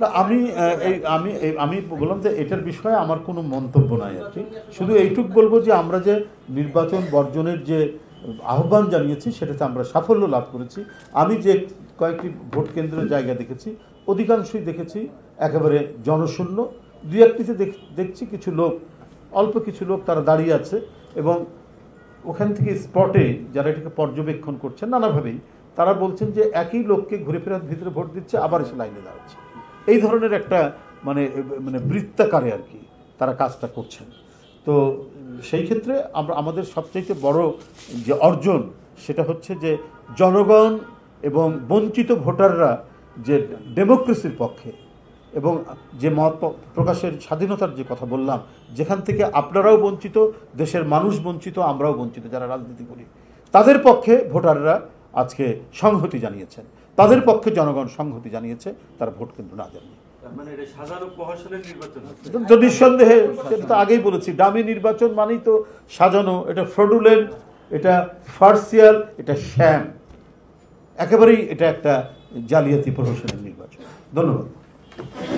না আমি আমি আমি বললাম যে এটার বিষয়ে আমার কোনো মন্তব্য নাই আর কি শুধু এইটুক বলবো যে আমরা যে নির্বাচন বর্জনের যে আহ্বান জানিয়েছি সেটাতে আমরা সাফল্য লাভ করেছি আমি যে কয়েকটি ভোট কেন্দ্রের জায়গা দেখেছি অধিকাংশই দেখেছি একেবারে জনশূন্য দু একটিতে দেখছি কিছু লোক অল্প কিছু লোক তারা দাঁড়িয়ে আছে এবং ওখান থেকে স্পটে যারা এটাকে পর্যবেক্ষণ করছেন নানাভাবেই তারা বলছেন যে একই লোককে ঘুরে ফেরার ভিতরে ভোট দিচ্ছে আবার এসে লাইনে দাঁড়াচ্ছে এই ধরনের একটা মানে মানে বৃত্তাকারে আর কি তারা কাজটা করছেন তো সেই ক্ষেত্রে আমরা আমাদের সবচেয়ে বড় যে অর্জন সেটা হচ্ছে যে জনগণ এবং বঞ্চিত ভোটাররা যে ডেমোক্রেসির পক্ষে এবং যে মত প্রকাশের স্বাধীনতার যে কথা বললাম যেখান থেকে আপনারাও বঞ্চিত দেশের মানুষ বঞ্চিত আমরাও বঞ্চিত যারা রাজনীতি করি তাদের পক্ষে ভোটাররা আজকে সংহতি জানিয়েছেন তাদের পক্ষে জনগণ সংহতি জানিয়েছে তারা ভোট কেন্দ্র না জানিয়ে মানে নিঃসন্দেহে সেটা তো আগেই বলেছি ডামি নির্বাচন মানেই তো সাজানো এটা ফ্রডুলেন্ট এটা ফার্সিয়াল এটা শ্যাম একেবারেই এটা একটা জালিয়াতি প্রশাসনের নির্বাচন ধন্যবাদ